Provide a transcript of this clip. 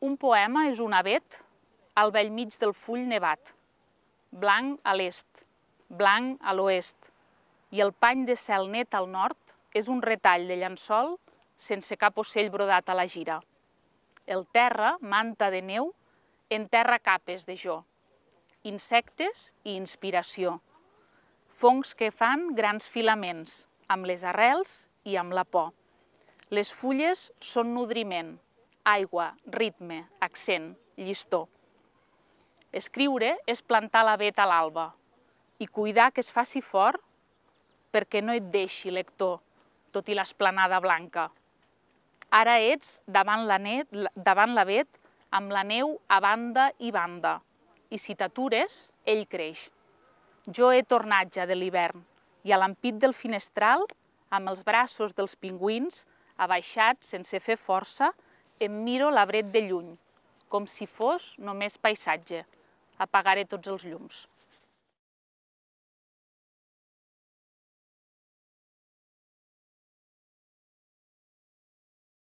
Un poema és un abet al vell mig del full nevat, blanc a l'est, blanc a l'oest, i el pany de cel net al nord és un retall de llençol sense cap ocell brodat a la gira. El terra, manta de neu, enterra capes de jo, insectes i inspiració, fongs que fan grans filaments, amb les arrels i amb la por. Les fulles són nodriment, aigua, ritme, accent, llistó. Escriure és plantar la veta a l'alba i cuidar que es faci fort perquè no et deixi, lector, tot i l'esplanada blanca. Ara ets davant la, net, davant la vet amb la neu a banda i banda i si t'atures, ell creix. Jo he tornat ja de l'hivern i a l'ampit del finestral, amb els braços dels pingüins abaixats sense fer força, em miro l'abret de lluny, com si fos només paisatge. Apagaré tots els llums.